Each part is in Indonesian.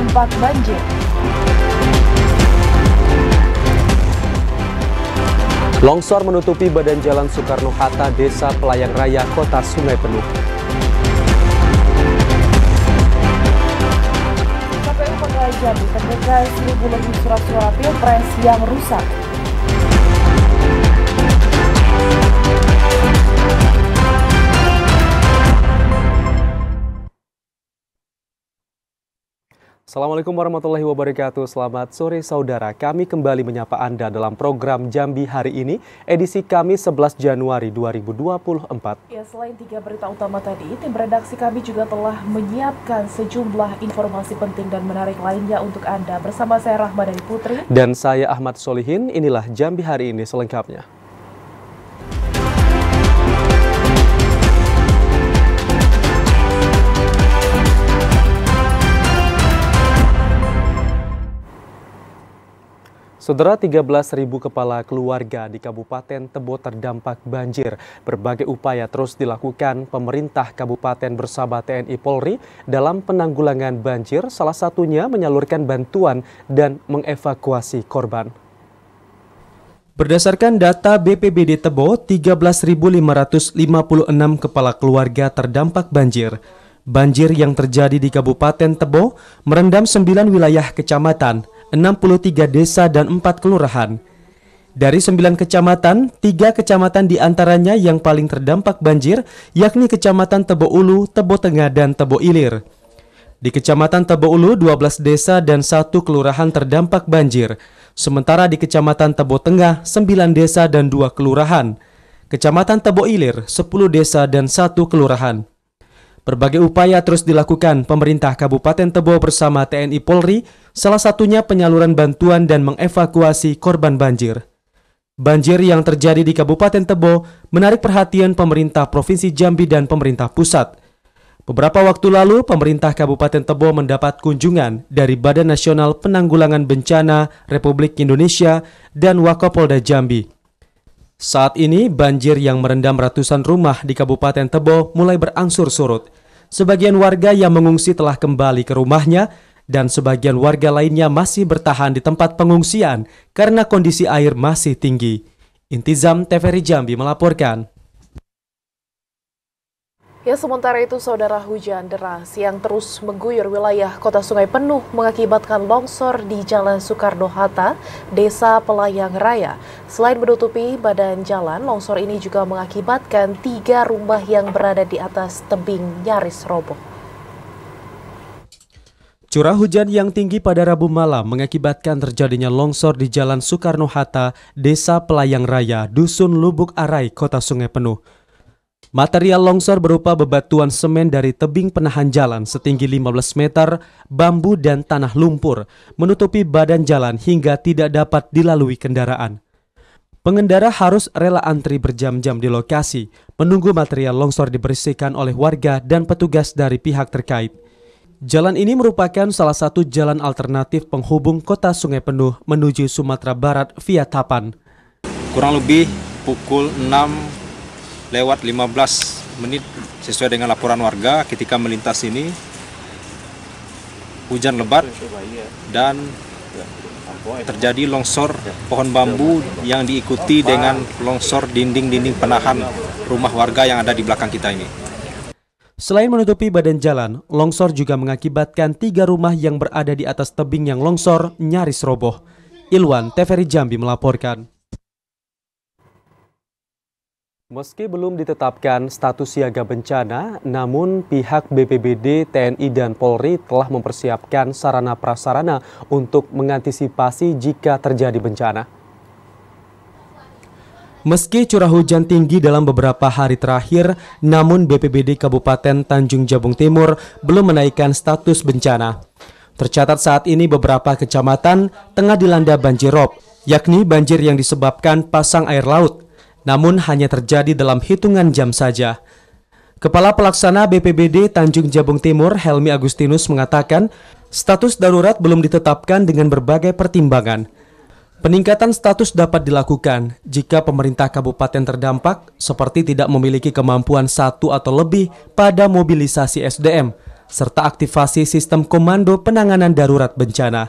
terdampak banjir. Longsor menutupi badan jalan Soekarno-Hatta, Desa Pelayang Raya, Kota Sungai Penuh. KPU Kota Jambi terdekat 1.000 lebih surat suara pilpres yang rusak. Assalamualaikum warahmatullahi wabarakatuh. Selamat sore saudara. Kami kembali menyapa Anda dalam program Jambi hari ini, edisi kami 11 Januari 2024. Ya, selain tiga berita utama tadi, tim redaksi kami juga telah menyiapkan sejumlah informasi penting dan menarik lainnya untuk Anda. Bersama saya Rahma Putri. Dan saya Ahmad Solihin, inilah Jambi hari ini selengkapnya. Saudara 13.000 kepala keluarga di Kabupaten Tebo terdampak banjir. Berbagai upaya terus dilakukan pemerintah kabupaten bersama TNI Polri dalam penanggulangan banjir, salah satunya menyalurkan bantuan dan mengevakuasi korban. Berdasarkan data BPBD Tebo, 13.556 kepala keluarga terdampak banjir. Banjir yang terjadi di Kabupaten Tebo merendam 9 wilayah kecamatan, 63 desa dan 4 kelurahan. Dari 9 kecamatan, 3 kecamatan diantaranya yang paling terdampak banjir, yakni Kecamatan Tebo Ulu, Tebo Tengah, dan Tebo Ilir. Di Kecamatan Tebo Ulu, 12 desa dan 1 kelurahan terdampak banjir. Sementara di Kecamatan Tebo Tengah, 9 desa dan 2 kelurahan. Kecamatan Tebo Ilir, 10 desa dan 1 kelurahan. Berbagai upaya terus dilakukan pemerintah Kabupaten Tebo bersama TNI Polri, salah satunya penyaluran bantuan dan mengevakuasi korban banjir. Banjir yang terjadi di Kabupaten Tebo menarik perhatian pemerintah Provinsi Jambi dan pemerintah pusat. Beberapa waktu lalu, pemerintah Kabupaten Tebo mendapat kunjungan dari Badan Nasional Penanggulangan Bencana Republik Indonesia dan Wakapolda Jambi. Saat ini, banjir yang merendam ratusan rumah di Kabupaten Tebo mulai berangsur surut. Sebagian warga yang mengungsi telah kembali ke rumahnya dan sebagian warga lainnya masih bertahan di tempat pengungsian karena kondisi air masih tinggi. Intizam TVRI Jambi melaporkan. Ya, sementara itu saudara hujan deras yang terus mengguyur wilayah kota Sungai Penuh mengakibatkan longsor di Jalan Soekarno-Hatta, Desa Pelayang Raya. Selain menutupi badan jalan, longsor ini juga mengakibatkan tiga rumah yang berada di atas tebing nyaris roboh. Curah hujan yang tinggi pada Rabu malam mengakibatkan terjadinya longsor di Jalan Soekarno-Hatta, Desa Pelayang Raya, Dusun Lubuk Arai, Kota Sungai Penuh. Material longsor berupa bebatuan semen dari tebing penahan jalan setinggi 15 meter, bambu dan tanah lumpur menutupi badan jalan hingga tidak dapat dilalui kendaraan. Pengendara harus rela antri berjam-jam di lokasi, menunggu material longsor dibersihkan oleh warga dan petugas dari pihak terkait. Jalan ini merupakan salah satu jalan alternatif penghubung kota Sungai Penuh menuju Sumatera Barat via Tapan. Kurang lebih pukul 6 lewat 15 menit sesuai dengan laporan warga ketika melintas ini hujan lebat dan terjadi longsor pohon bambu yang diikuti dengan longsor dinding-dinding penahan rumah warga yang ada di belakang kita ini. Selain menutupi badan jalan, longsor juga mengakibatkan tiga rumah yang berada di atas tebing yang longsor nyaris roboh. Ilwan Teferi Jambi melaporkan. Meski belum ditetapkan status siaga bencana, namun pihak BPBD, TNI, dan Polri telah mempersiapkan sarana prasarana untuk mengantisipasi jika terjadi bencana. Meski curah hujan tinggi dalam beberapa hari terakhir, namun BPBD Kabupaten Tanjung Jabung Timur belum menaikkan status bencana. Tercatat saat ini beberapa kecamatan tengah dilanda banjir rob, yakni banjir yang disebabkan pasang air laut namun hanya terjadi dalam hitungan jam saja. Kepala Pelaksana BPBD Tanjung Jabung Timur, Helmi Agustinus, mengatakan status darurat belum ditetapkan dengan berbagai pertimbangan. Peningkatan status dapat dilakukan jika pemerintah kabupaten terdampak seperti tidak memiliki kemampuan satu atau lebih pada mobilisasi SDM, serta aktivasi sistem komando penanganan darurat bencana.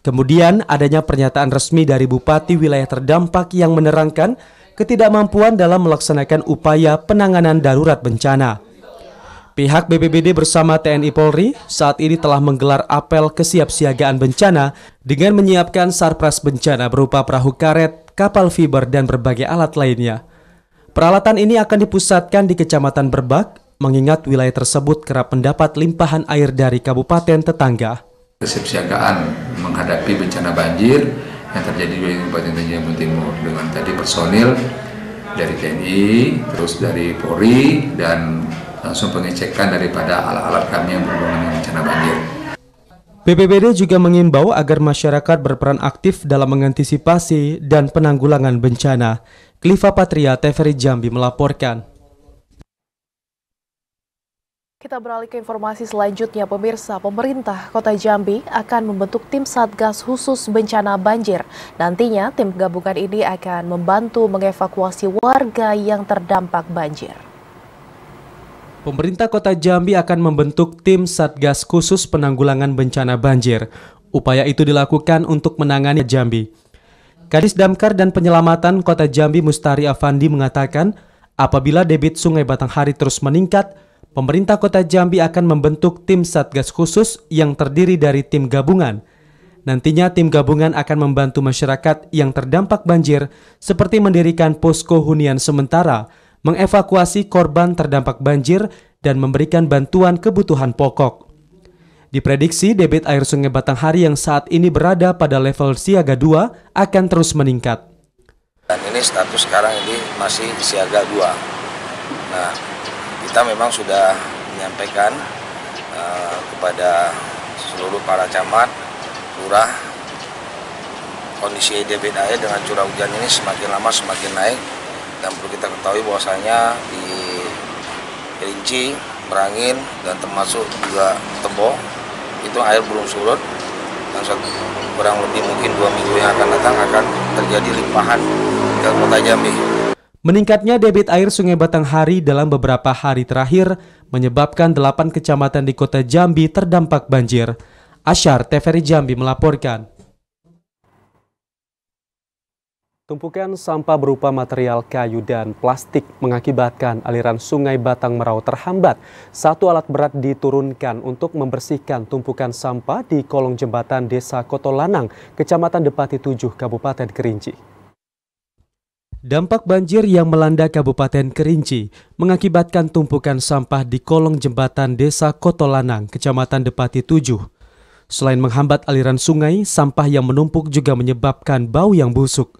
Kemudian adanya pernyataan resmi dari Bupati wilayah terdampak yang menerangkan ketidakmampuan dalam melaksanakan upaya penanganan darurat bencana. Pihak BPBD bersama TNI Polri saat ini telah menggelar apel kesiapsiagaan bencana dengan menyiapkan sarpras bencana berupa perahu karet, kapal fiber, dan berbagai alat lainnya. Peralatan ini akan dipusatkan di Kecamatan Berbak, mengingat wilayah tersebut kerap mendapat limpahan air dari kabupaten tetangga. Kesiapsiagaan menghadapi bencana banjir yang terjadi di Kabupaten Tanjung Timur dengan tadi personil dari TNI, terus dari Polri dan langsung pengecekan daripada alat-alat kami yang berhubungan dengan bencana banjir. BPBD juga mengimbau agar masyarakat berperan aktif dalam mengantisipasi dan penanggulangan bencana. Kliva Patria, TVRI Jambi melaporkan. Kita beralih ke informasi selanjutnya, pemirsa. Pemerintah Kota Jambi akan membentuk tim Satgas khusus bencana banjir. Nantinya, tim gabungan ini akan membantu mengevakuasi warga yang terdampak banjir. Pemerintah Kota Jambi akan membentuk tim Satgas khusus penanggulangan bencana banjir. Upaya itu dilakukan untuk menangani Jambi. Kadis Damkar dan Penyelamatan Kota Jambi Mustari Afandi mengatakan, apabila debit Sungai Batanghari terus meningkat, pemerintah kota Jambi akan membentuk tim Satgas khusus yang terdiri dari tim gabungan. Nantinya tim gabungan akan membantu masyarakat yang terdampak banjir seperti mendirikan posko hunian sementara, mengevakuasi korban terdampak banjir, dan memberikan bantuan kebutuhan pokok. Diprediksi debit air sungai Batanghari yang saat ini berada pada level siaga 2 akan terus meningkat. Dan ini status sekarang ini masih siaga 2. Nah, kita memang sudah menyampaikan uh, kepada seluruh para camat, lurah, kondisi air dengan curah hujan ini semakin lama semakin naik dan perlu kita ketahui bahwasanya di Kerinci, Merangin, dan termasuk juga Tembo itu air belum surut dan kurang lebih mungkin dua minggu yang akan datang akan terjadi limpahan ke kota Jambi. Meningkatnya debit air Sungai Batanghari dalam beberapa hari terakhir menyebabkan delapan kecamatan di kota Jambi terdampak banjir. Asyar TVRI Jambi melaporkan. Tumpukan sampah berupa material kayu dan plastik mengakibatkan aliran sungai Batang Merau terhambat. Satu alat berat diturunkan untuk membersihkan tumpukan sampah di kolong jembatan Desa Kotolanang, Kecamatan Depati 7, Kabupaten Kerinci. Dampak banjir yang melanda Kabupaten Kerinci mengakibatkan tumpukan sampah di kolong jembatan Desa Kotolanang, Kecamatan Depati 7. Selain menghambat aliran sungai, sampah yang menumpuk juga menyebabkan bau yang busuk.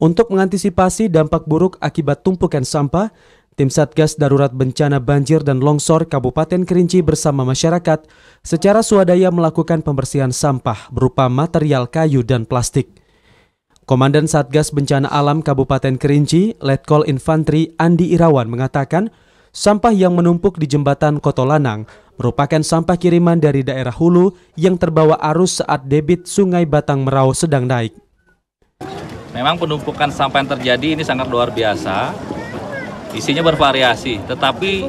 Untuk mengantisipasi dampak buruk akibat tumpukan sampah, Tim Satgas Darurat Bencana Banjir dan Longsor Kabupaten Kerinci bersama masyarakat secara swadaya melakukan pembersihan sampah berupa material kayu dan plastik. Komandan Satgas Bencana Alam Kabupaten Kerinci, Letkol Infantri Andi Irawan mengatakan, sampah yang menumpuk di jembatan Kotolanang merupakan sampah kiriman dari daerah hulu yang terbawa arus saat debit Sungai Batang Merau sedang naik. Memang penumpukan sampah yang terjadi ini sangat luar biasa. Isinya bervariasi, tetapi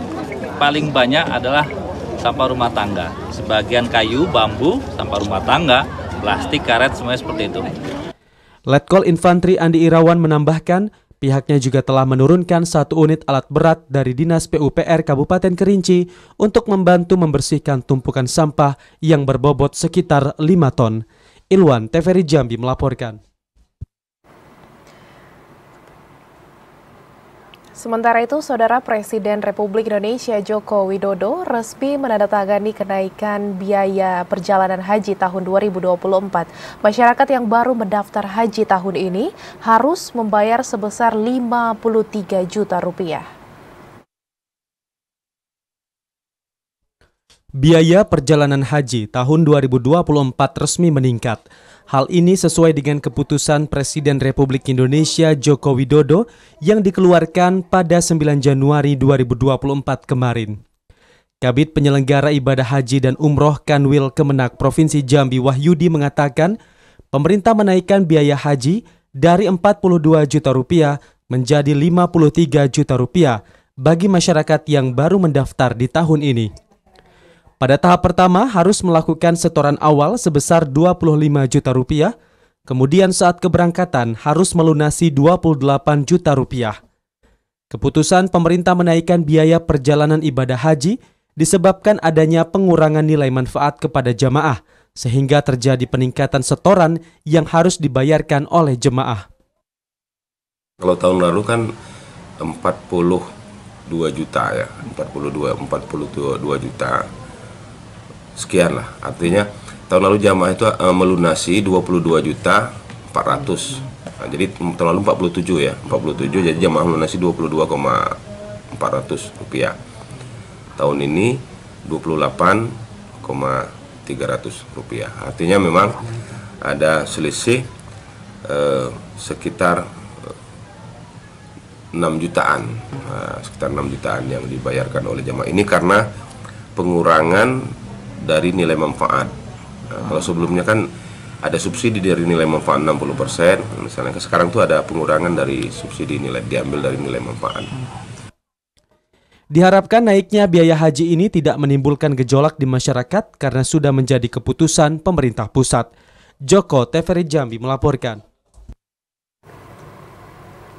paling banyak adalah sampah rumah tangga. Sebagian kayu, bambu, sampah rumah tangga, plastik, karet, semuanya seperti itu. Letkol Infantri Andi Irawan menambahkan, pihaknya juga telah menurunkan satu unit alat berat dari Dinas PUPR Kabupaten Kerinci untuk membantu membersihkan tumpukan sampah yang berbobot sekitar 5 ton. Ilwan TVRI Jambi melaporkan. Sementara itu, Saudara Presiden Republik Indonesia Joko Widodo resmi menandatangani kenaikan biaya perjalanan haji tahun 2024. Masyarakat yang baru mendaftar haji tahun ini harus membayar sebesar 53 juta rupiah. Biaya perjalanan haji tahun 2024 resmi meningkat Hal ini sesuai dengan keputusan Presiden Republik Indonesia Joko Widodo yang dikeluarkan pada 9 Januari 2024 kemarin. Kabit Penyelenggara Ibadah Haji dan Umroh Kanwil Kemenak Provinsi Jambi Wahyudi mengatakan, pemerintah menaikkan biaya haji dari 42 juta rupiah menjadi 53 juta rupiah bagi masyarakat yang baru mendaftar di tahun ini. Pada tahap pertama harus melakukan setoran awal sebesar 25 juta rupiah, kemudian saat keberangkatan harus melunasi 28 juta rupiah. Keputusan pemerintah menaikkan biaya perjalanan ibadah haji disebabkan adanya pengurangan nilai manfaat kepada jamaah, sehingga terjadi peningkatan setoran yang harus dibayarkan oleh jemaah. Kalau tahun lalu kan 42 juta ya, 42 42 juta sekian lah artinya tahun lalu jamaah itu uh, melunasi 22 juta 400 nah, jadi tahun lalu 47 ya 47 jadi jamaah melunasi 22,400 rupiah tahun ini 28,300 rupiah artinya memang ada selisih uh, sekitar 6 eh, jutaan nah, sekitar 6 jutaan yang dibayarkan oleh jamaah ini karena pengurangan dari nilai manfaat. Nah, kalau sebelumnya kan ada subsidi dari nilai manfaat 60%, misalnya sekarang tuh ada pengurangan dari subsidi nilai diambil dari nilai manfaat. Diharapkan naiknya biaya haji ini tidak menimbulkan gejolak di masyarakat karena sudah menjadi keputusan pemerintah pusat. Joko Teferi Jambi melaporkan.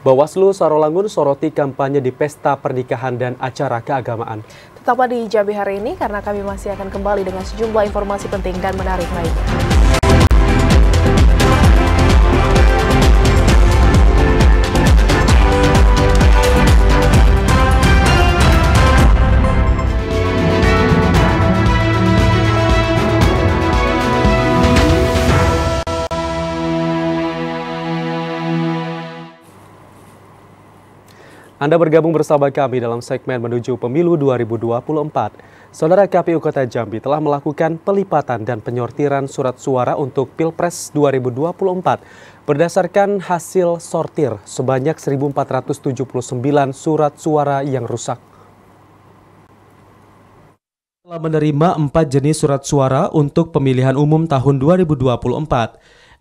Bawaslu Sarolangun soroti kampanye di pesta pernikahan dan acara keagamaan. Tetaplah di Jambi hari ini karena kami masih akan kembali dengan sejumlah informasi penting dan menarik lainnya. Anda bergabung bersama kami dalam segmen menuju pemilu 2024. Saudara KPU Kota Jambi telah melakukan pelipatan dan penyortiran surat suara untuk Pilpres 2024 berdasarkan hasil sortir sebanyak 1479 surat suara yang rusak telah menerima empat jenis surat suara untuk pemilihan umum tahun 2024.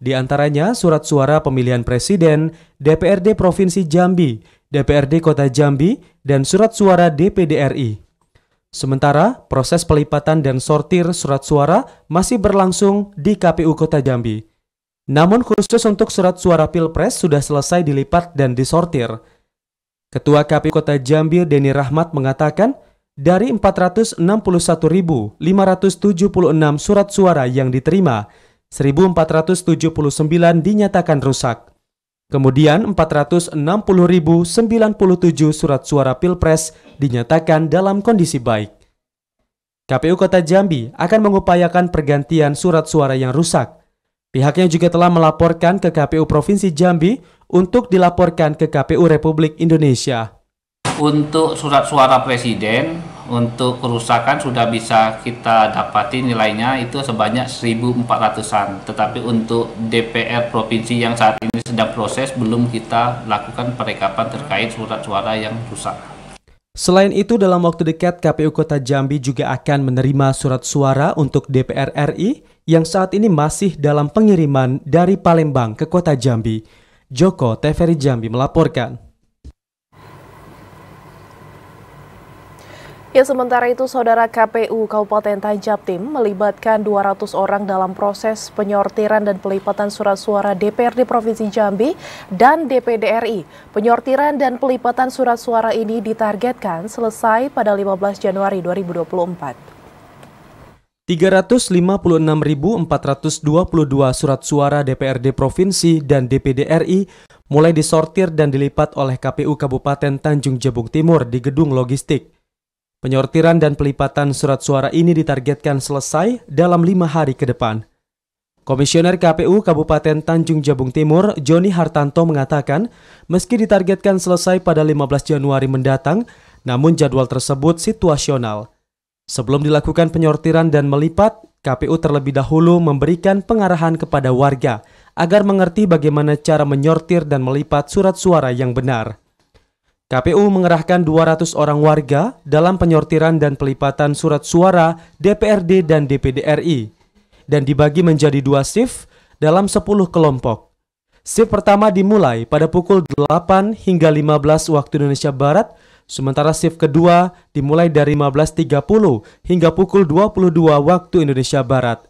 Di antaranya surat suara pemilihan presiden, DPRD Provinsi Jambi, DPRD Kota Jambi, dan surat suara DPD RI. Sementara, proses pelipatan dan sortir surat suara masih berlangsung di KPU Kota Jambi. Namun khusus untuk surat suara Pilpres sudah selesai dilipat dan disortir. Ketua KPU Kota Jambi Deni Rahmat mengatakan, dari 461.576 surat suara yang diterima, 1.479 dinyatakan rusak. Kemudian 460.097 surat suara Pilpres dinyatakan dalam kondisi baik. KPU Kota Jambi akan mengupayakan pergantian surat suara yang rusak. Pihaknya juga telah melaporkan ke KPU Provinsi Jambi untuk dilaporkan ke KPU Republik Indonesia. Untuk surat suara presiden untuk kerusakan sudah bisa kita dapati nilainya itu sebanyak 1.400-an. Tetapi untuk DPR provinsi yang saat ini sedang proses belum kita lakukan perekapan terkait surat suara yang rusak. Selain itu, dalam waktu dekat KPU Kota Jambi juga akan menerima surat suara untuk DPR RI yang saat ini masih dalam pengiriman dari Palembang ke Kota Jambi. Joko Teferi Jambi melaporkan. Ya, sementara itu Saudara KPU Kabupaten Tanjab Tim melibatkan 200 orang dalam proses penyortiran dan pelipatan surat suara DPRD Provinsi Jambi dan DPD RI. Penyortiran dan pelipatan surat suara ini ditargetkan selesai pada 15 Januari 2024. 356.422 surat suara DPRD Provinsi dan DPD RI mulai disortir dan dilipat oleh KPU Kabupaten Tanjung Jabung Timur di gedung logistik. Penyortiran dan pelipatan surat suara ini ditargetkan selesai dalam lima hari ke depan. Komisioner KPU Kabupaten Tanjung Jabung Timur, Joni Hartanto mengatakan, meski ditargetkan selesai pada 15 Januari mendatang, namun jadwal tersebut situasional. Sebelum dilakukan penyortiran dan melipat, KPU terlebih dahulu memberikan pengarahan kepada warga agar mengerti bagaimana cara menyortir dan melipat surat suara yang benar. KPU mengerahkan 200 orang warga dalam penyortiran dan pelipatan surat suara DPRD dan DPD RI dan dibagi menjadi dua shift dalam 10 kelompok. Shift pertama dimulai pada pukul 8 hingga 15 waktu Indonesia Barat, sementara shift kedua dimulai dari 15.30 hingga pukul 22 waktu Indonesia Barat.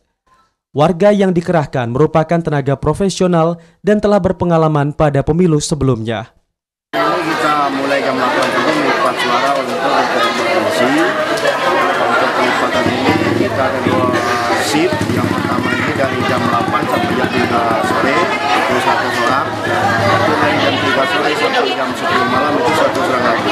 Warga yang dikerahkan merupakan tenaga profesional dan telah berpengalaman pada pemilu sebelumnya mulai jam 8 ini melipat suara untuk rekonstruksi untuk kelipatan ini kita ada dua eh, shift yang pertama ini dari jam 8 sampai jam 3 sore itu satu surat. itu dari jam 3 sore sampai jam 10 malam itu satu surat lagi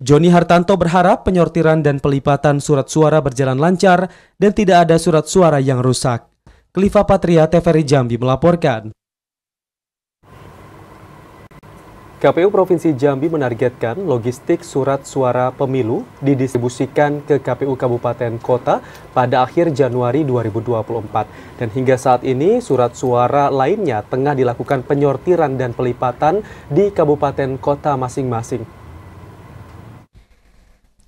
Joni Hartanto berharap penyortiran dan pelipatan surat suara berjalan lancar dan tidak ada surat suara yang rusak. Klifa Patria TVRI Jambi melaporkan. KPU Provinsi Jambi menargetkan logistik surat suara pemilu didistribusikan ke KPU Kabupaten Kota pada akhir Januari 2024. Dan hingga saat ini surat suara lainnya tengah dilakukan penyortiran dan pelipatan di Kabupaten Kota masing-masing.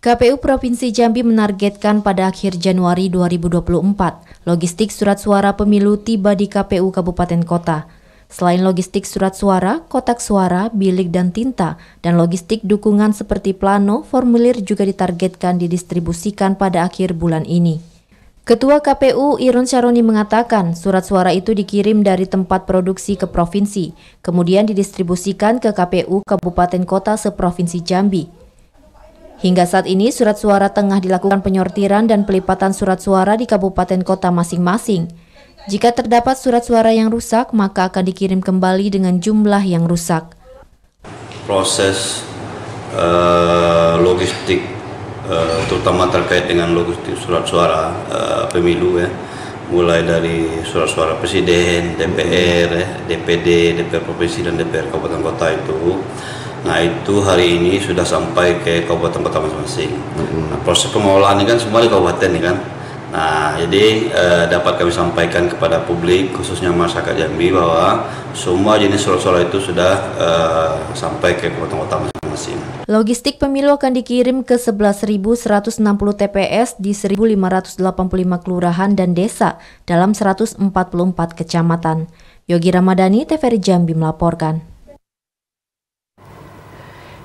KPU Provinsi Jambi menargetkan pada akhir Januari 2024, logistik surat suara pemilu tiba di KPU Kabupaten Kota. Selain logistik surat suara, kotak suara, bilik dan tinta, dan logistik dukungan seperti plano, formulir juga ditargetkan didistribusikan pada akhir bulan ini. Ketua KPU Irun Syaroni mengatakan surat suara itu dikirim dari tempat produksi ke provinsi, kemudian didistribusikan ke KPU Kabupaten Kota seprovinsi Jambi. Hingga saat ini surat suara tengah dilakukan penyortiran dan pelipatan surat suara di kabupaten kota masing-masing. Jika terdapat surat suara yang rusak, maka akan dikirim kembali dengan jumlah yang rusak. Proses uh, logistik, uh, terutama terkait dengan logistik surat suara uh, pemilu ya, mulai dari surat suara presiden, DPR, eh, ya, DPD, DPR provinsi dan DPR kabupaten kota itu. Nah itu hari ini sudah sampai ke kabupaten kota masing-masing. Nah, proses pengolahan ini kan semua di kabupaten ini kan. Nah, jadi eh, dapat kami sampaikan kepada publik khususnya masyarakat Jambi bahwa semua jenis surat-surat itu sudah eh, sampai ke kota-kota masing-masing. Logistik pemilu akan dikirim ke 11.160 TPS di 1.585 kelurahan dan desa dalam 144 kecamatan. Yogi Ramadhani, TVRI Jambi melaporkan.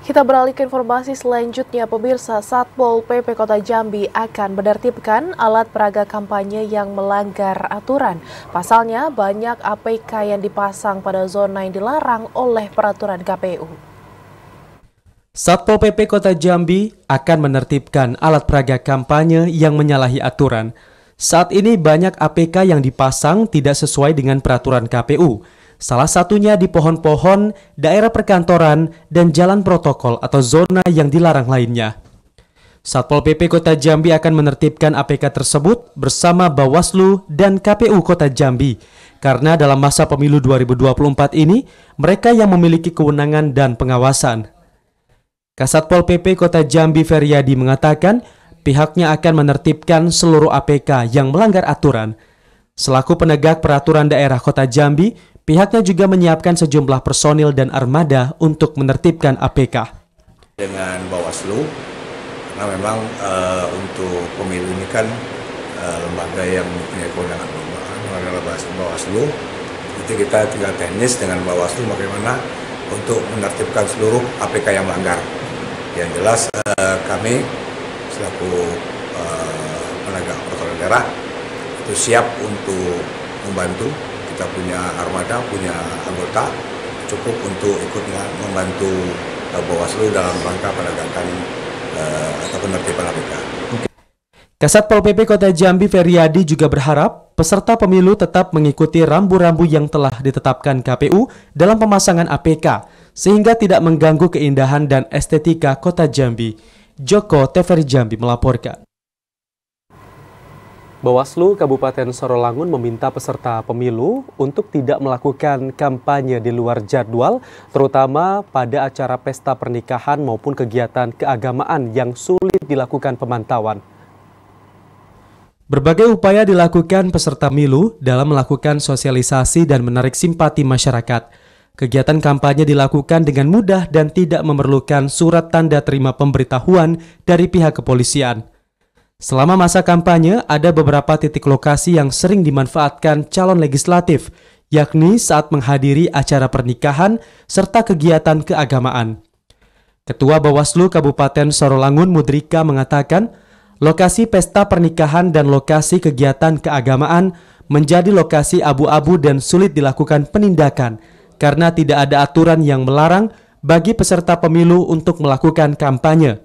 Kita beralih ke informasi selanjutnya, pemirsa Satpol PP Kota Jambi akan menertibkan alat peraga kampanye yang melanggar aturan. Pasalnya, banyak APK yang dipasang pada zona yang dilarang oleh peraturan KPU. Satpol PP Kota Jambi akan menertibkan alat peraga kampanye yang menyalahi aturan. Saat ini banyak APK yang dipasang tidak sesuai dengan peraturan KPU. Salah satunya di pohon-pohon, daerah perkantoran, dan jalan protokol atau zona yang dilarang lainnya. Satpol PP Kota Jambi akan menertibkan APK tersebut bersama Bawaslu dan KPU Kota Jambi karena dalam masa pemilu 2024 ini mereka yang memiliki kewenangan dan pengawasan. Kasatpol PP Kota Jambi Feryadi mengatakan pihaknya akan menertibkan seluruh APK yang melanggar aturan. Selaku penegak peraturan daerah Kota Jambi, Pihaknya juga menyiapkan sejumlah personil dan armada untuk menertibkan APK. Dengan Bawaslu, karena memang e, untuk pemilu ini kan e, lembaga yang punya kewenangan lembaga Bawaslu, itu kita tinggal teknis dengan Bawaslu bagaimana untuk menertibkan seluruh APK yang melanggar. Yang jelas e, kami selaku e, penegak peraturan daerah itu siap untuk membantu kita punya armada, punya anggota cukup untuk ikut ya, membantu uh, Bawaslu dalam rangka penegakan uh, atau penertiban APK. Kasat Pol PP Kota Jambi Feriadi juga berharap peserta pemilu tetap mengikuti rambu-rambu yang telah ditetapkan KPU dalam pemasangan APK sehingga tidak mengganggu keindahan dan estetika Kota Jambi. Joko Teferi Jambi melaporkan. Bawaslu Kabupaten Sorolangun meminta peserta pemilu untuk tidak melakukan kampanye di luar jadwal, terutama pada acara pesta pernikahan maupun kegiatan keagamaan yang sulit dilakukan pemantauan. Berbagai upaya dilakukan peserta pemilu dalam melakukan sosialisasi dan menarik simpati masyarakat. Kegiatan kampanye dilakukan dengan mudah dan tidak memerlukan surat tanda terima pemberitahuan dari pihak kepolisian. Selama masa kampanye, ada beberapa titik lokasi yang sering dimanfaatkan calon legislatif, yakni saat menghadiri acara pernikahan serta kegiatan keagamaan. Ketua Bawaslu Kabupaten Sorolangun Mudrika mengatakan, lokasi pesta pernikahan dan lokasi kegiatan keagamaan menjadi lokasi abu-abu dan sulit dilakukan penindakan karena tidak ada aturan yang melarang bagi peserta pemilu untuk melakukan kampanye.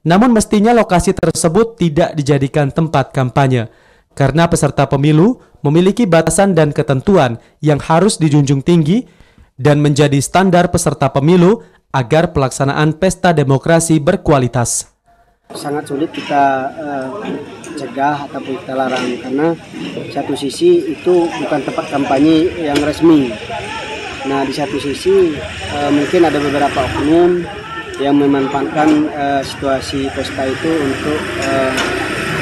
Namun mestinya lokasi tersebut tidak dijadikan tempat kampanye karena peserta pemilu memiliki batasan dan ketentuan yang harus dijunjung tinggi dan menjadi standar peserta pemilu agar pelaksanaan pesta demokrasi berkualitas. Sangat sulit kita uh, cegah ataupun kita larang karena satu sisi itu bukan tempat kampanye yang resmi. Nah di satu sisi uh, mungkin ada beberapa oknum yang memanfaatkan uh, situasi pesta itu untuk uh,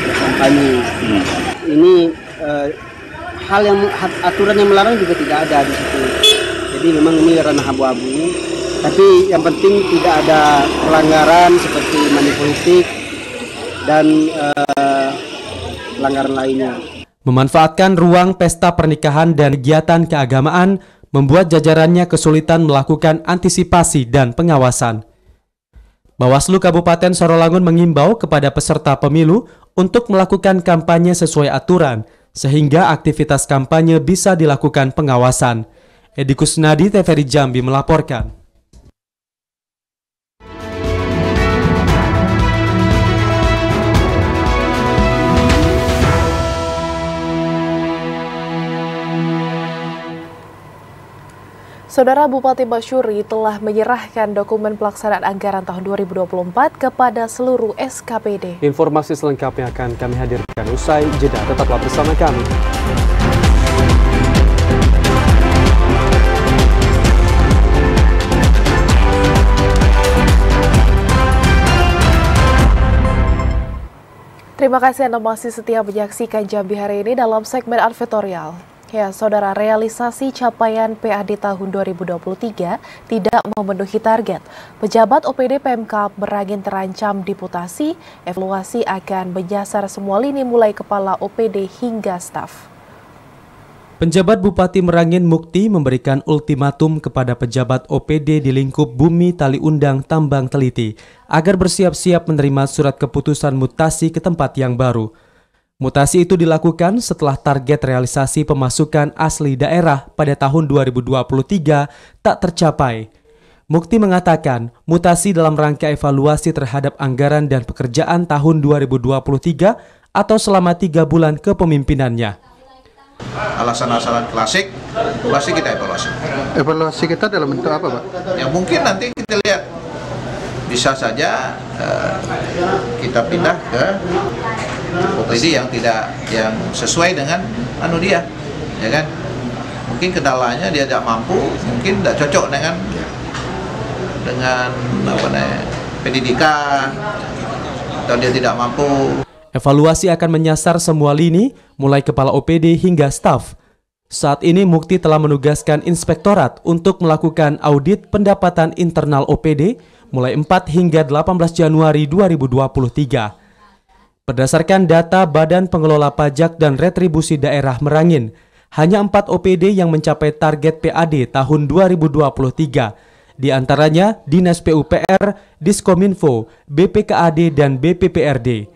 eh, kampanye. Hmm. Ini uh, hal yang aturan yang melarang juga tidak ada di situ. Jadi memang ini ranah abu-abu. Tapi yang penting tidak ada pelanggaran seperti manipulatif dan uh, pelanggaran lainnya. Memanfaatkan ruang pesta pernikahan dan kegiatan keagamaan membuat jajarannya kesulitan melakukan antisipasi dan pengawasan. Bawaslu Kabupaten Sorolangun mengimbau kepada peserta pemilu untuk melakukan kampanye sesuai aturan, sehingga aktivitas kampanye bisa dilakukan pengawasan. Edi Kusnadi, TVRI Jambi melaporkan. Saudara Bupati Masyuri telah menyerahkan dokumen pelaksanaan anggaran tahun 2024 kepada seluruh SKPD. Informasi selengkapnya akan kami hadirkan usai jeda. Tetaplah bersama kami. Terima kasih Anda masih setia menyaksikan Jambi hari ini dalam segmen advertorial. Ya, saudara, realisasi capaian PAD tahun 2023 tidak memenuhi target. Pejabat OPD PMK beragin terancam diputasi, evaluasi akan menyasar semua lini mulai kepala OPD hingga staf. Penjabat Bupati Merangin Mukti memberikan ultimatum kepada pejabat OPD di lingkup Bumi Tali Undang Tambang Teliti agar bersiap-siap menerima surat keputusan mutasi ke tempat yang baru. Mutasi itu dilakukan setelah target realisasi pemasukan asli daerah pada tahun 2023 tak tercapai. Mukti mengatakan, mutasi dalam rangka evaluasi terhadap anggaran dan pekerjaan tahun 2023 atau selama tiga bulan kepemimpinannya. Alasan-alasan klasik, pasti kita evaluasi. Evaluasi kita dalam bentuk apa, Pak? Ya mungkin nanti kita lihat. Bisa saja uh, kita pindah ke OPD yang tidak yang sesuai dengan anu dia ya kan mungkin kendalanya dia tidak mampu mungkin tidak cocok dengan dengan apa namanya pendidikan atau dia tidak mampu Evaluasi akan menyasar semua lini, mulai kepala OPD hingga staf. Saat ini Mukti telah menugaskan inspektorat untuk melakukan audit pendapatan internal OPD mulai 4 hingga 18 Januari 2023. Berdasarkan data Badan Pengelola Pajak dan Retribusi Daerah Merangin, hanya empat OPD yang mencapai target PAD tahun 2023. Di antaranya Dinas PUPR, Diskominfo, BPKAD, dan BPPRD.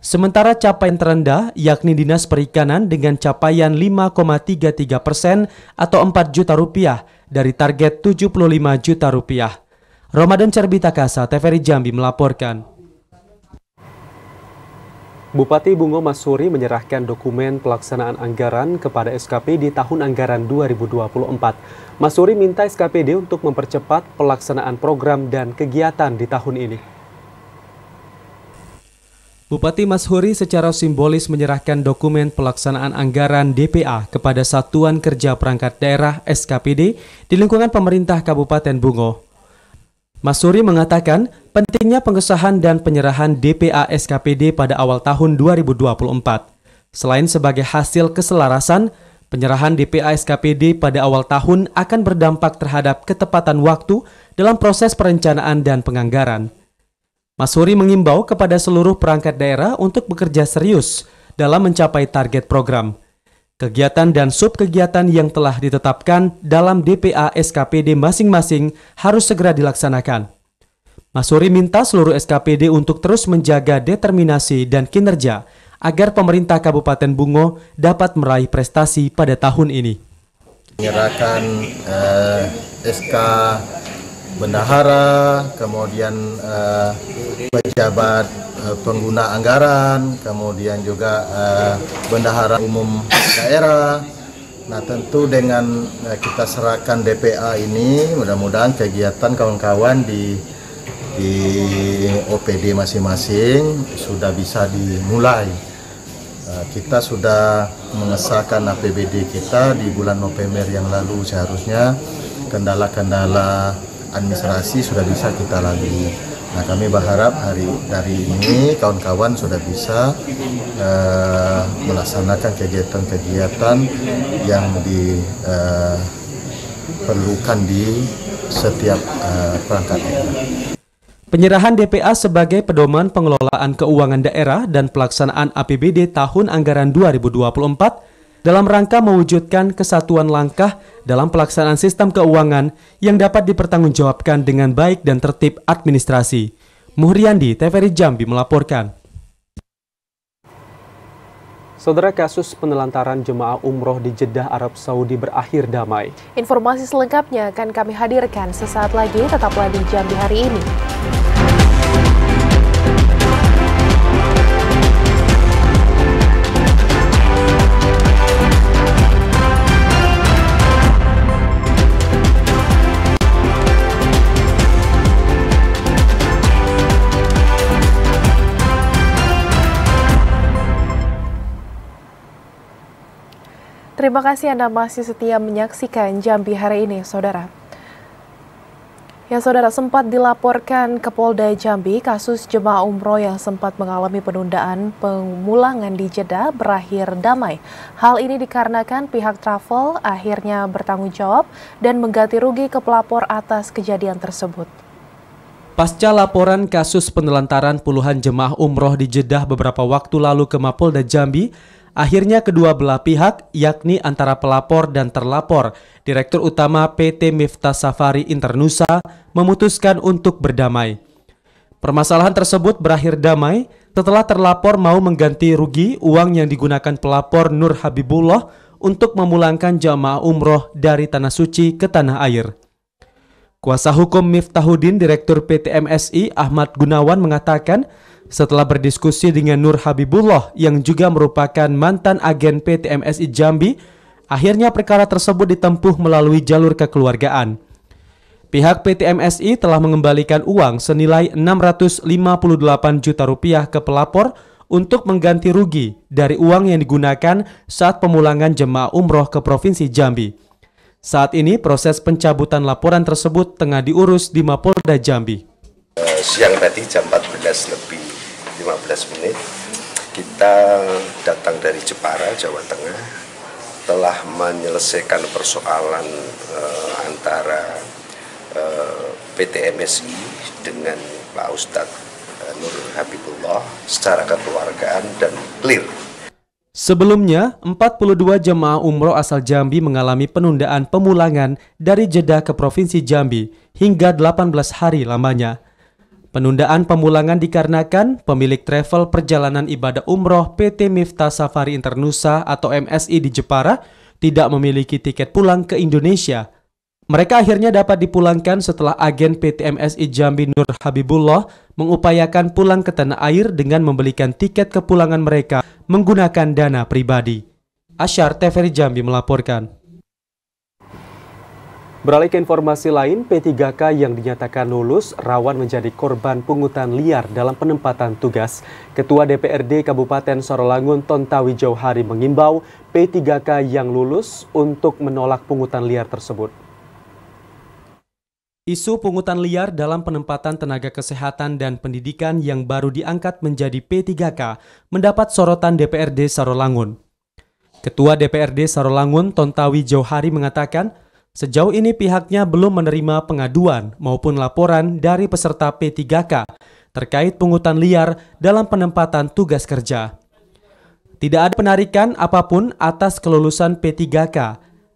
Sementara capaian terendah yakni Dinas Perikanan dengan capaian 5,33 persen atau 4 juta rupiah dari target 75 juta rupiah. Ramadan Cerbita Kasa, TVRI Jambi melaporkan. Bupati Bungo Masuri menyerahkan dokumen pelaksanaan anggaran kepada SKPD tahun anggaran 2024. Masuri minta SKPD untuk mempercepat pelaksanaan program dan kegiatan di tahun ini. Bupati Masuri secara simbolis menyerahkan dokumen pelaksanaan anggaran DPA kepada Satuan Kerja Perangkat Daerah SKPD di lingkungan pemerintah Kabupaten Bungo. Mas Suri mengatakan pentingnya pengesahan dan penyerahan DPA SKPD pada awal tahun 2024. Selain sebagai hasil keselarasan, penyerahan DPA SKPD pada awal tahun akan berdampak terhadap ketepatan waktu dalam proses perencanaan dan penganggaran. Mas Suri mengimbau kepada seluruh perangkat daerah untuk bekerja serius dalam mencapai target program – Kegiatan dan subkegiatan yang telah ditetapkan dalam DPA SKPD masing-masing harus segera dilaksanakan. Masuri minta seluruh SKPD untuk terus menjaga determinasi dan kinerja agar pemerintah Kabupaten Bungo dapat meraih prestasi pada tahun ini. Menyerahkan eh, SK bendahara, kemudian uh, pejabat uh, pengguna anggaran, kemudian juga uh, bendahara umum daerah. Nah tentu dengan uh, kita serahkan DPA ini, mudah-mudahan kegiatan kawan-kawan di di OPD masing-masing sudah bisa dimulai. Kita sudah mengesahkan APBD kita di bulan November yang lalu seharusnya kendala-kendala administrasi sudah bisa kita lalui. Nah kami berharap hari dari ini kawan-kawan sudah bisa uh, melaksanakan kegiatan-kegiatan yang diperlukan eh, uh, di setiap uh, perangkat daerah. Penyerahan DPA sebagai pedoman pengelolaan keuangan daerah dan pelaksanaan APBD tahun anggaran 2024 dalam rangka mewujudkan kesatuan langkah dalam pelaksanaan sistem keuangan yang dapat dipertanggungjawabkan dengan baik dan tertib administrasi. Muhriandi, TVRI Jambi melaporkan. Saudara kasus penelantaran jemaah umroh di Jeddah Arab Saudi berakhir damai. Informasi selengkapnya akan kami hadirkan sesaat lagi, tetaplah di Jambi hari ini. Terima kasih Anda masih setia menyaksikan Jambi hari ini, Saudara. Ya, Saudara, sempat dilaporkan ke Polda Jambi kasus jemaah umroh yang sempat mengalami penundaan pengulangan di Jeddah berakhir damai. Hal ini dikarenakan pihak travel akhirnya bertanggung jawab dan mengganti rugi ke pelapor atas kejadian tersebut. Pasca laporan kasus penelantaran puluhan jemaah umroh di Jeddah beberapa waktu lalu ke Mapolda Jambi, Akhirnya kedua belah pihak, yakni antara pelapor dan terlapor, Direktur Utama PT Miftah Safari Internusa memutuskan untuk berdamai. Permasalahan tersebut berakhir damai setelah terlapor mau mengganti rugi uang yang digunakan pelapor Nur Habibullah untuk memulangkan jamaah umroh dari Tanah Suci ke Tanah Air. Kuasa hukum Miftahuddin Direktur PT MSI Ahmad Gunawan mengatakan setelah berdiskusi dengan Nur Habibullah yang juga merupakan mantan agen PT MSI Jambi, akhirnya perkara tersebut ditempuh melalui jalur kekeluargaan. Pihak PT MSI telah mengembalikan uang senilai 658 juta rupiah ke pelapor untuk mengganti rugi dari uang yang digunakan saat pemulangan jemaah umroh ke Provinsi Jambi. Saat ini proses pencabutan laporan tersebut tengah diurus di Mapolda Jambi. Eh, siang tadi jam 14 lebih 15 menit kita datang dari Jepara, Jawa Tengah telah menyelesaikan persoalan uh, antara uh, eh, PT MSI dengan Pak Ustadz eh, Nur Habibullah secara kekeluargaan dan clear Sebelumnya, 42 jemaah umroh asal Jambi mengalami penundaan pemulangan dari Jeddah ke Provinsi Jambi hingga 18 hari lamanya. Penundaan pemulangan dikarenakan pemilik travel perjalanan ibadah umroh PT Miftah Safari Internusa atau MSI di Jepara tidak memiliki tiket pulang ke Indonesia. Mereka akhirnya dapat dipulangkan setelah agen PT MSI Jambi Nur Habibullah mengupayakan pulang ke tanah air dengan membelikan tiket kepulangan mereka menggunakan dana pribadi. Ashar TVRI Jambi melaporkan. Beralih ke informasi lain, P3K yang dinyatakan lulus rawan menjadi korban pungutan liar dalam penempatan tugas. Ketua DPRD Kabupaten Sorolangun Tontawi Jauhari mengimbau P3K yang lulus untuk menolak pungutan liar tersebut. Isu pungutan liar dalam penempatan tenaga kesehatan dan pendidikan yang baru diangkat menjadi P3K mendapat sorotan DPRD Sorolangun. Ketua DPRD Sorolangun Tontawi Jauhari mengatakan, Sejauh ini pihaknya belum menerima pengaduan maupun laporan dari peserta P3K terkait pungutan liar dalam penempatan tugas kerja. Tidak ada penarikan apapun atas kelulusan P3K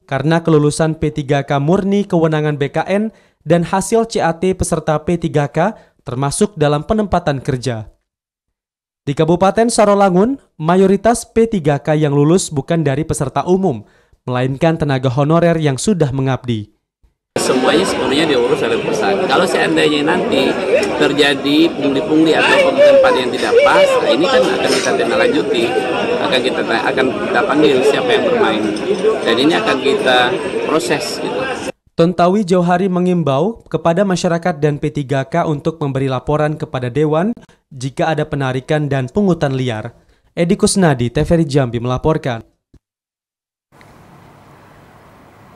karena kelulusan P3K murni kewenangan BKN dan hasil CAT peserta P3K termasuk dalam penempatan kerja. Di Kabupaten Sorolangun mayoritas P3K yang lulus bukan dari peserta umum, melainkan tenaga honorer yang sudah mengabdi. Semuanya sepenuhnya diurus oleh pusat. Kalau seandainya nanti terjadi pungli-pungli atau tempat yang tidak pas, nah ini kan akan kita tindak lanjuti, akan kita akan kita panggil siapa yang bermain, dan ini akan kita proses. Gitu. Tontawi Johari mengimbau kepada masyarakat dan P3K untuk memberi laporan kepada Dewan jika ada penarikan dan pungutan liar. Edi Kusnadi, TVRI Jambi melaporkan.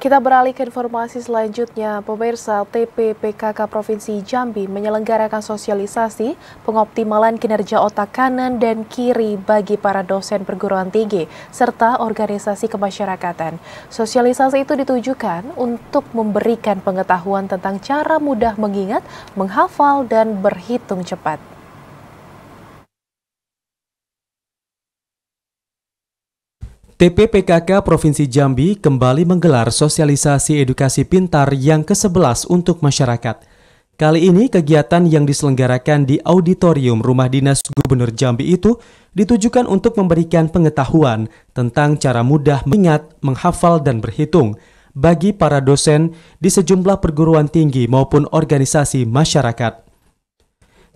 Kita beralih ke informasi selanjutnya. Pemirsa TPPKK Provinsi Jambi menyelenggarakan sosialisasi pengoptimalan kinerja otak kanan dan kiri bagi para dosen perguruan tinggi serta organisasi kemasyarakatan. Sosialisasi itu ditujukan untuk memberikan pengetahuan tentang cara mudah mengingat, menghafal, dan berhitung cepat. TPPKK Provinsi Jambi kembali menggelar sosialisasi edukasi pintar yang ke-11 untuk masyarakat. Kali ini kegiatan yang diselenggarakan di auditorium Rumah Dinas Gubernur Jambi itu ditujukan untuk memberikan pengetahuan tentang cara mudah mengingat, menghafal, dan berhitung bagi para dosen di sejumlah perguruan tinggi maupun organisasi masyarakat.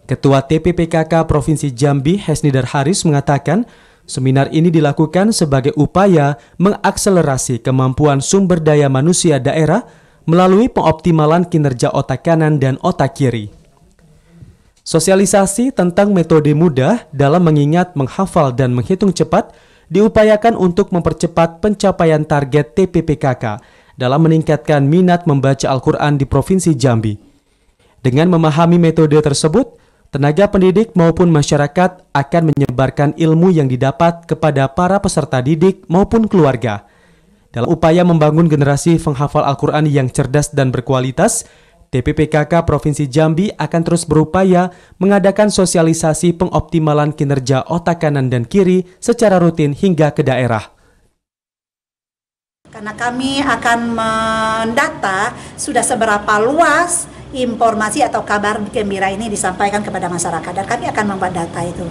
Ketua TPPKK Provinsi Jambi, Hesnider Haris, mengatakan Seminar ini dilakukan sebagai upaya mengakselerasi kemampuan sumber daya manusia daerah melalui pengoptimalan kinerja otak kanan dan otak kiri. Sosialisasi tentang metode mudah dalam mengingat, menghafal, dan menghitung cepat diupayakan untuk mempercepat pencapaian target TPPKK dalam meningkatkan minat membaca Al-Quran di Provinsi Jambi. Dengan memahami metode tersebut, Tenaga pendidik maupun masyarakat akan menyebarkan ilmu yang didapat kepada para peserta didik maupun keluarga. Dalam upaya membangun generasi penghafal Al-Quran yang cerdas dan berkualitas, TPPKK Provinsi Jambi akan terus berupaya mengadakan sosialisasi pengoptimalan kinerja otak kanan dan kiri secara rutin hingga ke daerah karena kami akan mendata sudah seberapa luas informasi atau kabar gembira ini disampaikan kepada masyarakat dan kami akan membuat data itu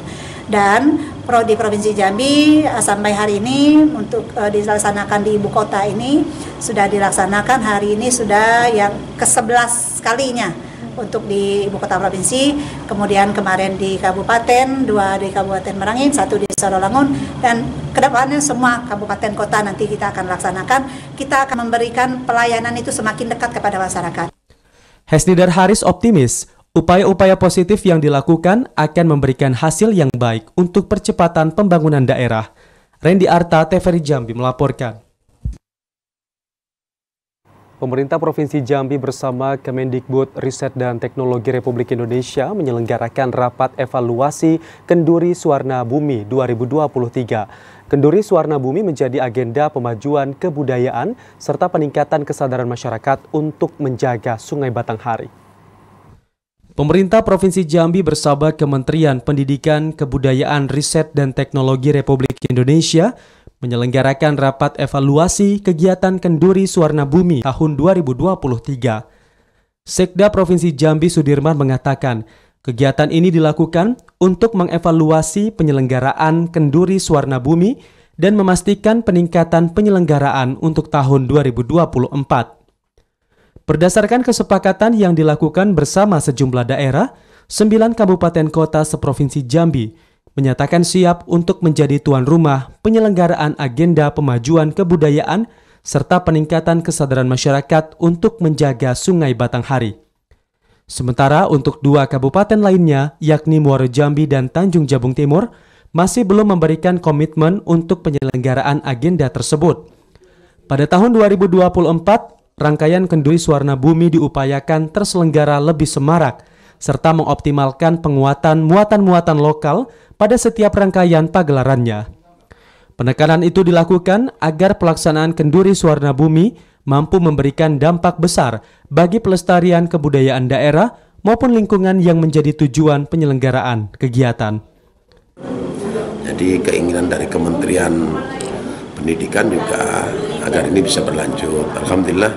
dan pro di provinsi Jambi eh, sampai hari ini untuk uh, dilaksanakan di ibu kota ini sudah dilaksanakan hari ini sudah yang ke-11 kalinya untuk di ibu kota provinsi, kemudian kemarin di kabupaten, dua di kabupaten Merangin, satu di Sorolangun, dan kedepannya semua kabupaten kota nanti kita akan laksanakan. Kita akan memberikan pelayanan itu semakin dekat kepada masyarakat. Hesnider Haris optimis upaya-upaya positif yang dilakukan akan memberikan hasil yang baik untuk percepatan pembangunan daerah. Randy Arta, TVRI Jambi melaporkan. Pemerintah Provinsi Jambi bersama Kemendikbud Riset dan Teknologi Republik Indonesia menyelenggarakan rapat evaluasi Kenduri Suwarna Bumi 2023. Kenduri Suwarna Bumi menjadi agenda pemajuan kebudayaan serta peningkatan kesadaran masyarakat untuk menjaga Sungai Batanghari. Pemerintah Provinsi Jambi bersama Kementerian Pendidikan, Kebudayaan, Riset, dan Teknologi Republik Indonesia menyelenggarakan rapat evaluasi kegiatan Kenduri Suwarna Bumi tahun 2023. Sekda Provinsi Jambi Sudirman mengatakan, Kegiatan ini dilakukan untuk mengevaluasi penyelenggaraan kenduri Suwarna Bumi dan memastikan peningkatan penyelenggaraan untuk tahun 2024. Berdasarkan kesepakatan yang dilakukan bersama sejumlah daerah, sembilan kabupaten kota seprovinsi Jambi menyatakan siap untuk menjadi tuan rumah penyelenggaraan agenda pemajuan kebudayaan serta peningkatan kesadaran masyarakat untuk menjaga Sungai Batanghari. Sementara untuk dua kabupaten lainnya, yakni Muaro Jambi dan Tanjung Jabung Timur, masih belum memberikan komitmen untuk penyelenggaraan agenda tersebut. Pada tahun 2024, rangkaian Kendui Suwarna Bumi diupayakan terselenggara lebih semarak, serta mengoptimalkan penguatan muatan-muatan lokal pada setiap rangkaian pagelarannya. Penekanan itu dilakukan agar pelaksanaan Kenduri Suwarna Bumi mampu memberikan dampak besar bagi pelestarian kebudayaan daerah maupun lingkungan yang menjadi tujuan penyelenggaraan kegiatan. Jadi keinginan dari Kementerian Pendidikan juga agar ini bisa berlanjut. Alhamdulillah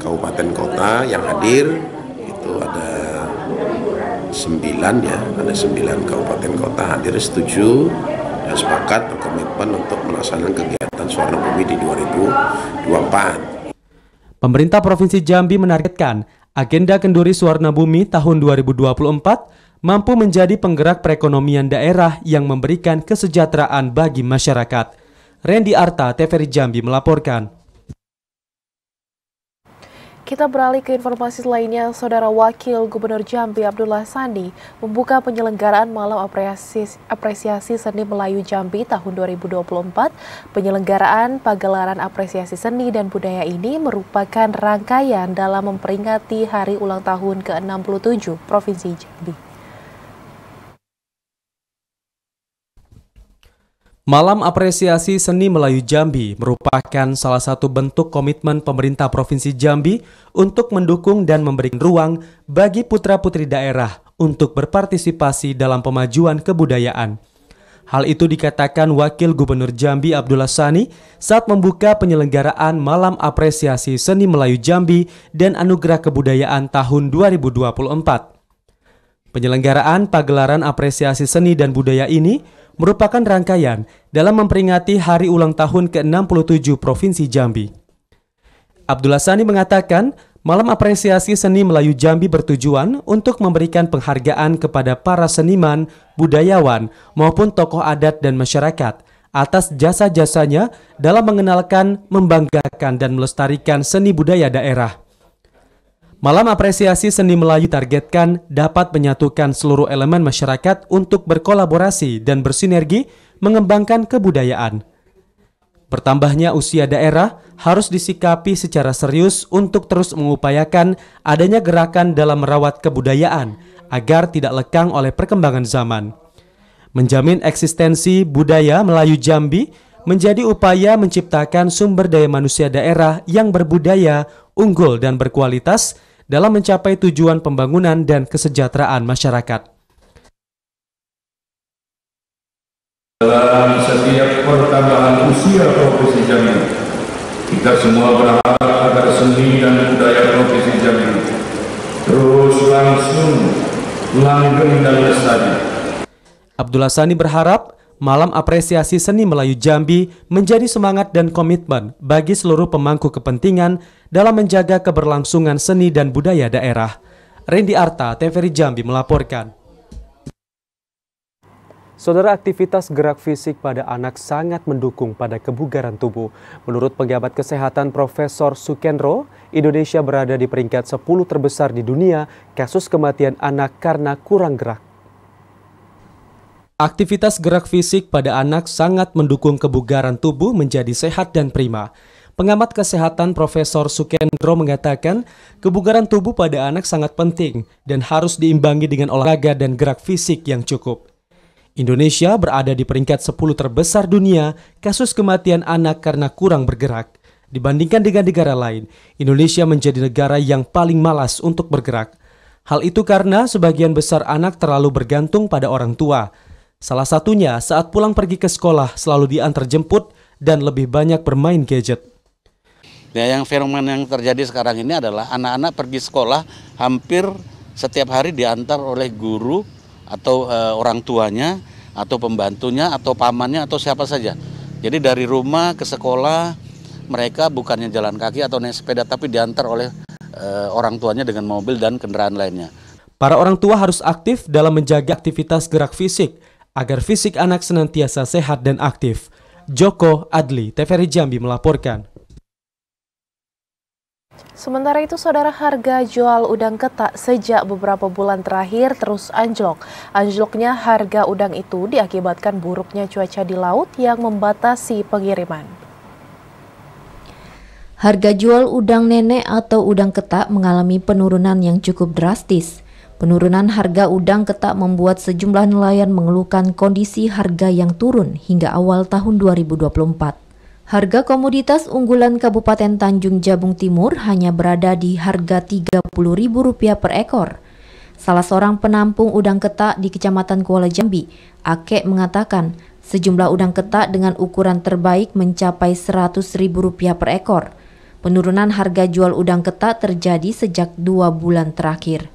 kabupaten kota yang hadir itu ada sembilan ya, ada sembilan kabupaten kota hadir setuju dan sepakat berkomitmen untuk melaksanakan kegiatan Suara Bumi di 2024. Pemerintah Provinsi Jambi menargetkan agenda Kenduri Suwarna Bumi tahun 2024 mampu menjadi penggerak perekonomian daerah yang memberikan kesejahteraan bagi masyarakat. Randy Arta, TVRI Jambi melaporkan. Kita beralih ke informasi lainnya, Saudara Wakil Gubernur Jambi Abdullah Sandi membuka penyelenggaraan Malam Apresiasi, Apresiasi Seni Melayu Jambi tahun 2024. Penyelenggaraan pagelaran apresiasi seni dan budaya ini merupakan rangkaian dalam memperingati hari ulang tahun ke-67 Provinsi Jambi. Malam apresiasi seni Melayu Jambi merupakan salah satu bentuk komitmen pemerintah Provinsi Jambi untuk mendukung dan memberikan ruang bagi putra-putri daerah untuk berpartisipasi dalam pemajuan kebudayaan. Hal itu dikatakan Wakil Gubernur Jambi Abdullah Sani saat membuka penyelenggaraan Malam Apresiasi Seni Melayu Jambi dan Anugerah Kebudayaan tahun 2024. Penyelenggaraan pagelaran apresiasi seni dan budaya ini merupakan rangkaian dalam memperingati hari ulang tahun ke-67 Provinsi Jambi. Abdullah Sani mengatakan, malam apresiasi seni Melayu Jambi bertujuan untuk memberikan penghargaan kepada para seniman, budayawan, maupun tokoh adat dan masyarakat atas jasa-jasanya dalam mengenalkan, membanggakan, dan melestarikan seni budaya daerah. Malam apresiasi seni Melayu targetkan dapat menyatukan seluruh elemen masyarakat untuk berkolaborasi dan bersinergi mengembangkan kebudayaan. Bertambahnya usia daerah harus disikapi secara serius untuk terus mengupayakan adanya gerakan dalam merawat kebudayaan agar tidak lekang oleh perkembangan zaman. Menjamin eksistensi budaya Melayu Jambi menjadi upaya menciptakan sumber daya manusia daerah yang berbudaya, unggul dan berkualitas dalam mencapai tujuan pembangunan dan kesejahteraan masyarakat. Dalam setiap pertambahan usia Provinsi Jambi, kita semua berharap agar seni dan budaya Provinsi Jambi terus langsung langgeng dan lestari. Abdullah Sani berharap Malam apresiasi seni Melayu Jambi menjadi semangat dan komitmen bagi seluruh pemangku kepentingan dalam menjaga keberlangsungan seni dan budaya daerah. Rendi Arta, TVRI Jambi melaporkan. Saudara aktivitas gerak fisik pada anak sangat mendukung pada kebugaran tubuh. Menurut pengamat kesehatan Profesor Sukendro, Indonesia berada di peringkat 10 terbesar di dunia kasus kematian anak karena kurang gerak Aktivitas gerak fisik pada anak sangat mendukung kebugaran tubuh menjadi sehat dan prima. Pengamat kesehatan Profesor Sukendro mengatakan, kebugaran tubuh pada anak sangat penting dan harus diimbangi dengan olahraga dan gerak fisik yang cukup. Indonesia berada di peringkat 10 terbesar dunia kasus kematian anak karena kurang bergerak. Dibandingkan dengan negara lain, Indonesia menjadi negara yang paling malas untuk bergerak. Hal itu karena sebagian besar anak terlalu bergantung pada orang tua, Salah satunya saat pulang pergi ke sekolah selalu diantar jemput dan lebih banyak bermain gadget. Ya, yang fenomena yang terjadi sekarang ini adalah anak-anak pergi sekolah hampir setiap hari diantar oleh guru atau e, orang tuanya atau pembantunya atau pamannya atau siapa saja. Jadi dari rumah ke sekolah mereka bukannya jalan kaki atau naik sepeda tapi diantar oleh e, orang tuanya dengan mobil dan kendaraan lainnya. Para orang tua harus aktif dalam menjaga aktivitas gerak fisik agar fisik anak senantiasa sehat dan aktif. Joko Adli, TVRI Jambi melaporkan. Sementara itu, saudara harga jual udang ketak sejak beberapa bulan terakhir terus anjlok. Anjloknya harga udang itu diakibatkan buruknya cuaca di laut yang membatasi pengiriman. Harga jual udang nenek atau udang ketak mengalami penurunan yang cukup drastis. Penurunan harga udang ketak membuat sejumlah nelayan mengeluhkan kondisi harga yang turun hingga awal tahun 2024. Harga komoditas unggulan Kabupaten Tanjung Jabung Timur hanya berada di harga Rp30.000 per ekor. Salah seorang penampung udang ketak di Kecamatan Kuala Jambi, Akek, mengatakan, sejumlah udang ketak dengan ukuran terbaik mencapai Rp100.000 per ekor. Penurunan harga jual udang ketak terjadi sejak dua bulan terakhir.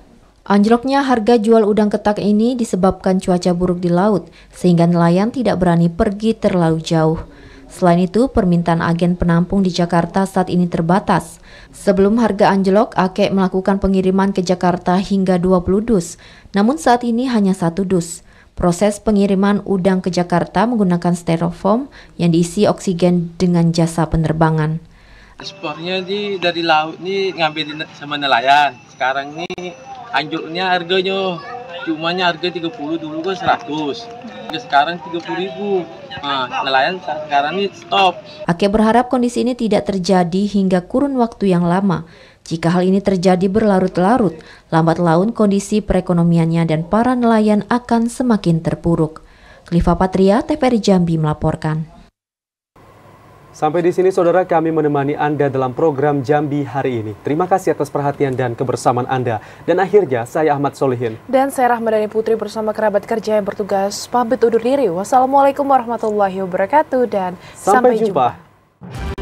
Anjloknya harga jual udang ketak ini disebabkan cuaca buruk di laut, sehingga nelayan tidak berani pergi terlalu jauh. Selain itu, permintaan agen penampung di Jakarta saat ini terbatas. Sebelum harga anjlok, Ake melakukan pengiriman ke Jakarta hingga 20 dus, namun saat ini hanya satu dus. Proses pengiriman udang ke Jakarta menggunakan styrofoam yang diisi oksigen dengan jasa penerbangan ekspornya di dari laut nih ngambil sama nelayan sekarang nih anjurnya harganya cumanya harga 30 dulu kan 100 sekarang 30 ribu nah, nelayan sekarang ini stop Ake berharap kondisi ini tidak terjadi hingga kurun waktu yang lama jika hal ini terjadi berlarut-larut lambat laun kondisi perekonomiannya dan para nelayan akan semakin terpuruk Kliva Patria, TVRI Jambi melaporkan. Sampai di sini saudara kami menemani Anda dalam program Jambi hari ini. Terima kasih atas perhatian dan kebersamaan Anda. Dan akhirnya saya Ahmad Solihin. Dan saya Rahmadani Putri bersama kerabat kerja yang bertugas pamit undur diri. Wassalamualaikum warahmatullahi wabarakatuh dan sampai, sampai jumpa. jumpa.